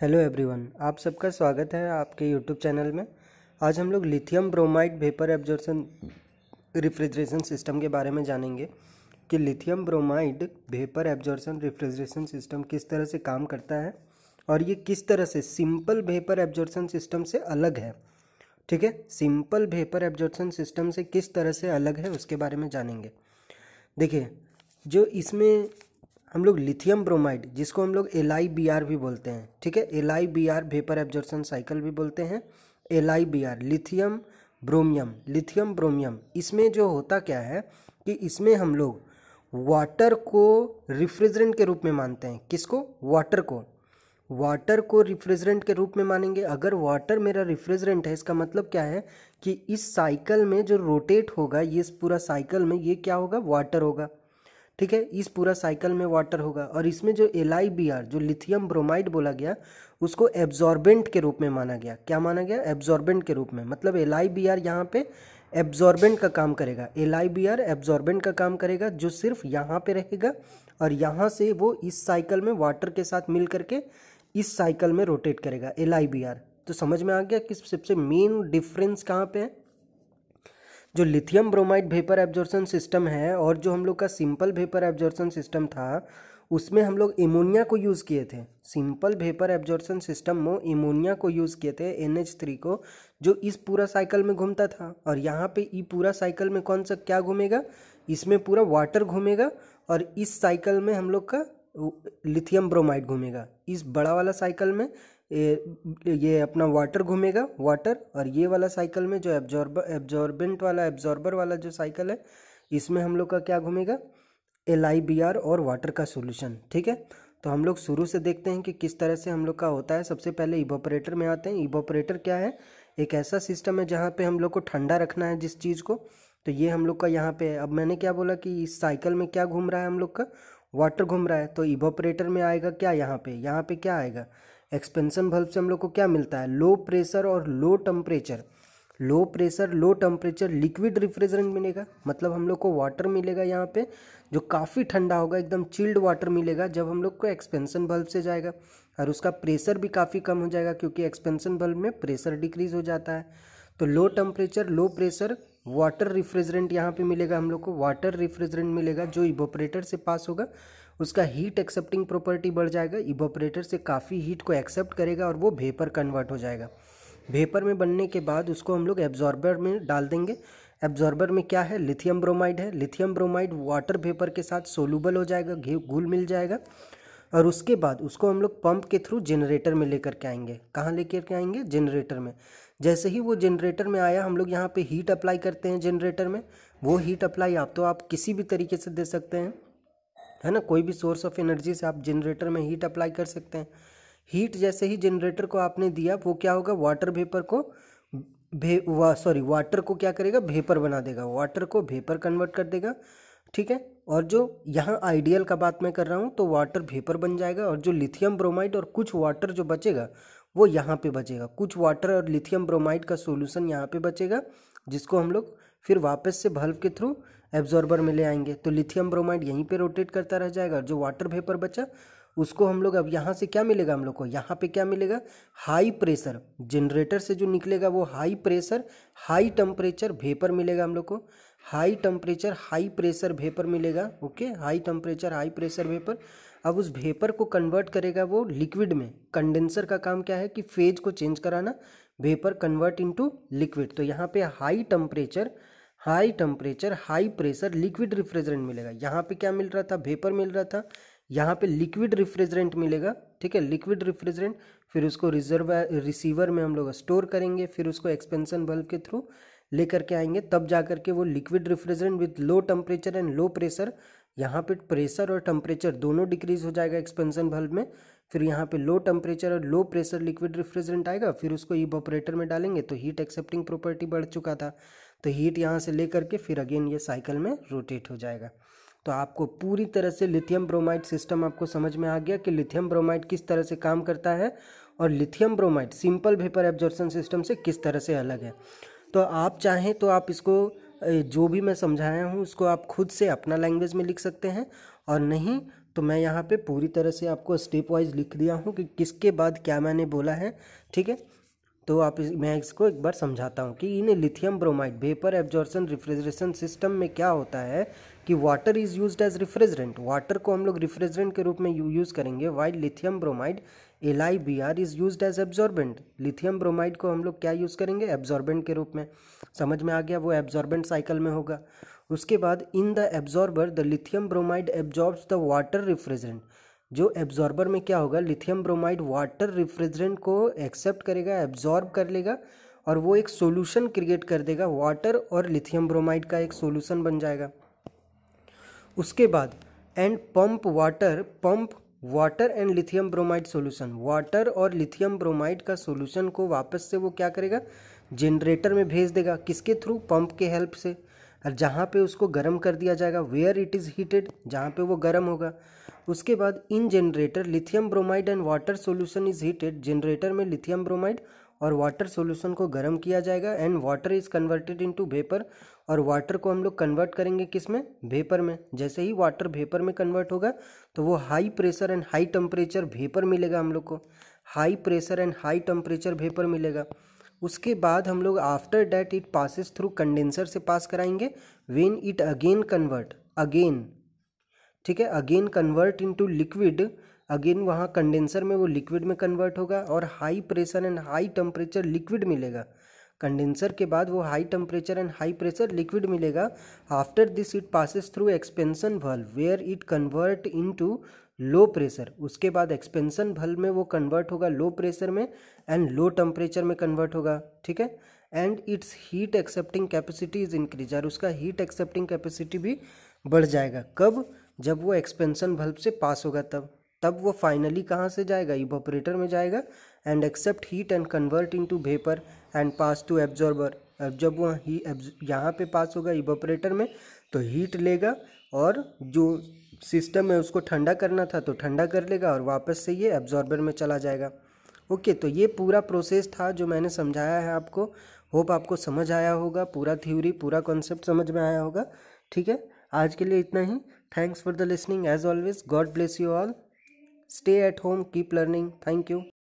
hello everyone आप सबका स्वागत है आपके यूट्यूब चैनल में आज हम लोग lithium bromide vapour absorption refrigeration system के बारे में जानेंगे कि lithium bromide vapour absorption refrigeration system किस तरह से काम करता है और ये किस तरह से सिंपल वेपर एब्जॉर्प्शन सिस्टम से अलग है ठीक है सिंपल वेपर एब्जॉर्प्शन सिस्टम से किस तरह से अलग है उसके बारे में जानेंगे देखिए जो इसमें हम लोग लिथियम ब्रोमाइड जिसको हम लोग एल आई बी आर भी बोलते हैं ठीक है L I B R vapour absorption cycle भी बोलते हैं L I B R lithium bromium lithium bromium इसमें जो होता क्या है कि इसमें हम लोग वाटर को रिफ्रिजरेंट के रूप में मानते हैं किसको वाटर को वाटर को रिफ्रिजरेंट के रूप में मानेंगे अगर वाटर मेरा रिफ्रिजरेंट है इसका मतलब क्या है कि इस साइकिल में जो रोटेट होगा ये पूरा साइकिल में ये क्या होगा वाटर होगा ठीक है इस पूरा साइकिल में वाटर होगा और इसमें जो एल जो लिथियम ब्रोमाइड बोला गया उसको एब्जॉर्बेंट के रूप में माना गया क्या माना गया एब्जॉर्बेंट के रूप में मतलब एल आई बी आर यहाँ पे एब्जॉर्बेंट का काम करेगा L I B R absorbent का काम करेगा जो सिर्फ यहाँ पे रहेगा और यहाँ से वो इस साइकिल में वाटर के साथ मिल करके इस साइकिल में रोटेट करेगा एल आई बी आर तो समझ में आ गया कि सबसे मेन डिफरेंस कहाँ पे है जो lithium bromide vapour absorption system है और जो हम लोग का सिंपल वेपर एब्जॉर्सन सिस्टम था उसमें हम लोग इमोनिया को यूज़ किए थे सिंपल वेपर एब्जॉर्सन सिस्टम में इमोनिया को यूज़ किए थे एन एच थ्री को जो इस पूरा साइकिल में घूमता था और यहाँ पे ई पूरा साइकिल में कौन सा क्या घूमेगा इसमें पूरा वाटर घूमेगा और इस साइकिल में हम लोग का लिथियम ब्रोमाइड घूमेगा इस बड़ा वाला साइकिल में ये अपना वाटर घूमेगा वाटर और ये वाला साइकिल में जो एब्जॉर्बर एब्जॉर्बेंट वाला एब्जॉर्बर वाला जो साइकिल है इसमें हम लोग का क्या घूमेगा एल आई बी आर और वाटर का सोल्यूशन ठीक है तो हम लोग शुरू से देखते हैं कि किस तरह से हम लोग का होता है सबसे पहले इवोपरेटर में आते हैं इवोपरेटर क्या है एक ऐसा सिस्टम है जहाँ पे हम लोग को ठंडा रखना है जिस चीज़ को तो ये हम लोग का यहाँ पे अब मैंने क्या बोला कि इस साइकिल में क्या घूम रहा है हम लोग का वाटर घूम रहा है तो इवोपरेटर में आएगा क्या यहाँ पे यहाँ पे क्या आएगा एक्सपेंसन बल्ब से हम लोग को क्या मिलता है लो प्रेशर और low temperature low pressure low temperature liquid refrigerant मिलेगा मतलब हम लोग को वाटर मिलेगा यहाँ पे जो काफ़ी ठंडा होगा एकदम चिल्ड वाटर मिलेगा जब हम लोग को एक्सपेंसन बल्ब से जाएगा और उसका प्रेशर भी काफ़ी कम हो जाएगा क्योंकि एक्सपेंसन बल्ब में प्रेशर डिक्रीज हो जाता है तो low temperature low pressure water refrigerant यहाँ पे मिलेगा हम लोग को वाटर रिफ्रिजरेंट मिलेगा जो इवोपरेटर से पास होगा उसका हीट एक्सेप्टिंग प्रॉपर्टी बढ़ जाएगा इवोपरेटर से काफ़ी हीट को एक्सेप्ट करेगा और वो भेपर कन्वर्ट हो जाएगा भेपर में बनने के बाद उसको हम लोग एब्जॉर्बर में डाल देंगे एब्जॉर्बर में क्या है लिथियम ब्रोमाइड है लिथियम ब्रोमाइड वाटर भेपर के साथ सोलूबल हो जाएगा घे घुल मिल जाएगा और उसके बाद उसको हम लोग पंप के थ्रू जनरेटर में लेकर के आएंगे कहाँ लेकर के आएंगे जनरेटर में जैसे ही वो जनरेटर में आया हम लोग यहाँ पे हीट अप्लाई करते हैं जनरेटर में वो हीट अप्लाई आप तो आप किसी भी तरीके से दे सकते हैं है ना कोई भी सोर्स ऑफ एनर्जी से आप जनरेटर में हीट अप्लाई कर सकते हैं हीट जैसे ही जनरेटर को आपने दिया वो क्या होगा वाटर वेपर को भे वा सॉरी वाटर को क्या करेगा भेपर बना देगा वाटर को भेपर कन्वर्ट कर देगा ठीक है और जो यहाँ आइडियल का बात मैं कर रहा हूँ तो वाटर भेपर बन जाएगा और जो लिथियम ब्रोमाइड और कुछ वाटर जो बचेगा वो यहाँ पे बचेगा कुछ वाटर और लिथियम ब्रोमाइड का सोल्यूशन यहाँ पे बचेगा जिसको हम लोग फिर वापस से बल्ब के थ्रू एब्जॉर्बर में ले आएंगे तो लिथियम ब्रोमाइड यहीं पे रोटेट करता रह जाएगा जो वाटर वेपर बचा उसको हम लोग अब यहाँ से क्या मिलेगा हम लोग को यहाँ पे क्या मिलेगा हाई प्रेशर जनरेटर से जो निकलेगा वो high pressure high temperature vapour मिलेगा हम लोग को high temperature high pressure vapour मिलेगा okay high temperature high pressure vapour अब उस वेपर को कन्वर्ट करेगा वो लिक्विड में कंडेंसर का काम क्या है कि फेज को चेंज कराना वेपर कन्वर्ट इनटू लिक्विड तो यहाँ पे high temperature high temperature high pressure liquid refrigerant मिलेगा यहाँ पे क्या मिल रहा था वेपर मिल रहा था यहाँ पे लिक्विड रिफ्रिजरेंट मिलेगा ठीक है लिक्विड रिफ्रिजरेंट फिर उसको रिजर्व रिसीवर में हम लोग स्टोर करेंगे फिर उसको एक्सपेंसन बल्ब के थ्रू लेकर के आएंगे तब जा कर के वो liquid refrigerant with low temperature and low pressure यहाँ पे प्रेशर और टेम्परेचर दोनों डिक्रीज हो जाएगा एक्सपेंसन बल्ब में फिर यहाँ पे लो टेम्परेचर और लो प्रेशर लिक्विड रिफ्रिजरेंट आएगा फिर उसको ईब ऑपरेटर में डालेंगे तो हीट एक्सेप्टिंग प्रॉपर्टी बढ़ चुका था तो हीट यहाँ से ले करके फिर अगेन ये साइकिल में रोटेट हो जाएगा तो आपको पूरी तरह से लिथियम ब्रोमाइड सिस्टम आपको समझ में आ गया कि लिथियम ब्रोमाइड किस तरह से काम करता है और lithium bromide simple vapour absorption system से किस तरह से अलग है तो आप चाहें तो आप इसको जो भी मैं समझाया हूँ उसको आप खुद से अपना लैंग्वेज में लिख सकते हैं और नहीं तो मैं यहाँ पे पूरी तरह से आपको स्टेप वाइज लिख दिया हूँ कि किसके बाद क्या मैंने बोला है ठीक है तो आप इस, मैं इसको एक बार समझाता हूँ कि in lithium bromide vapour absorption refrigeration system में क्या होता है कि water is used as refrigerant water को हम लोग रिफ्रिजरेंट के रूप में यूज़ करेंगे while lithium bromide L I B R is use as absorbent lithium bromide को हम लोग क्या यूज़ करेंगे एब्जॉर्बेंट के रूप में समझ में आ गया वो एब्जॉर्बेंट साइकिल में होगा उसके बाद in the absorber the lithium bromide absorbs the water refrigerant जो एब्जॉर्बर में क्या होगा लिथियम ब्रोमाइड वाटर रिफ्रिजरेंट को एक्सेप्ट करेगा एब्जॉर्ब कर लेगा और वो एक सॉल्यूशन क्रिएट कर देगा वाटर और लिथियम ब्रोमाइड का एक सॉल्यूशन बन जाएगा उसके बाद and pump water pump water and lithium bromide solution water और लिथियम ब्रोमाइड का सॉल्यूशन को वापस से वो क्या करेगा जनरेटर में भेज देगा किसके थ्रू पंप के हेल्प से और जहाँ पे उसको गर्म कर दिया जाएगा वेयर इट इज़ हीटेड जहाँ पे वो गर्म होगा उसके बाद in generator lithium bromide and water solution is heated generator में लिथियम ब्रोमाइड और वाटर सोल्यूशन को गर्म किया जाएगा and water is converted to vapour और वाटर को हम लोग कन्वर्ट करेंगे किस में वेपर में जैसे ही वाटर वेपर में कन्वर्ट होगा तो वो high pressure and high temperature vapour मिलेगा हम लोग को high pressure and high temperature vapour मिलेगा उसके बाद हम लोग after that it passes through condenser से पास कराएंगे when it again convert again ठीक है again convert into liquid again वहाँ कंडेंसर में वो लिक्विड में कन्वर्ट होगा और high pressure and high temperature liquid मिलेगा कंडेंसर के बाद वो high temperature and high pressure liquid मिलेगा after this it passes through expansion valve where it convert into low pressure उसके बाद एक्सपेंसन भल्ब में वो कन्वर्ट होगा लो प्रेशर में एंड लो टेम्परेचर में कन्वर्ट होगा ठीक है and its heat accepting capacity is increase और उसका हीट एक्सेप्टिंग कैपेसिटी भी बढ़ जाएगा कब जब वो एक्सपेंसन भल्ब से पास होगा तब तब वो फाइनली कहाँ से जाएगा इवोपरेटर में जाएगा and accept heat and convert to vapour and pass to absorber अब जब वह ही यहाँ पे पास होगा इवोपरेटर में तो हीट लेगा और जो सिस्टम है उसको ठंडा करना था तो ठंडा कर लेगा और वापस से ये एब्जॉर्बर में चला जाएगा ओके तो ये पूरा प्रोसेस था जो मैंने समझाया है आपको होप आपको समझ आया होगा पूरा थ्योरी पूरा कॉन्सेप्ट समझ में आया होगा ठीक है आज के लिए इतना ही thanks for the listening as always God bless you all stay at home keep learning thank you